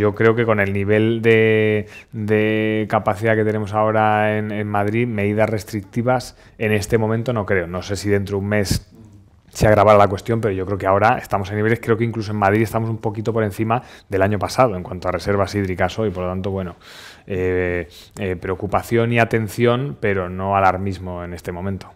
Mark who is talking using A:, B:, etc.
A: Yo creo que con el nivel de, capacidad que tenemos ahora en, Madrid, medidas restrictivas en este momento no creo. No sé si dentro de un mes se agravará la cuestión, pero yo creo que ahora estamos a niveles, creo que incluso en Madrid estamos un poquito por encima del año pasado en cuanto a reservas hídricas hoy, por lo tanto, bueno, eh, eh, preocupación y atención, pero no alarmismo en este momento.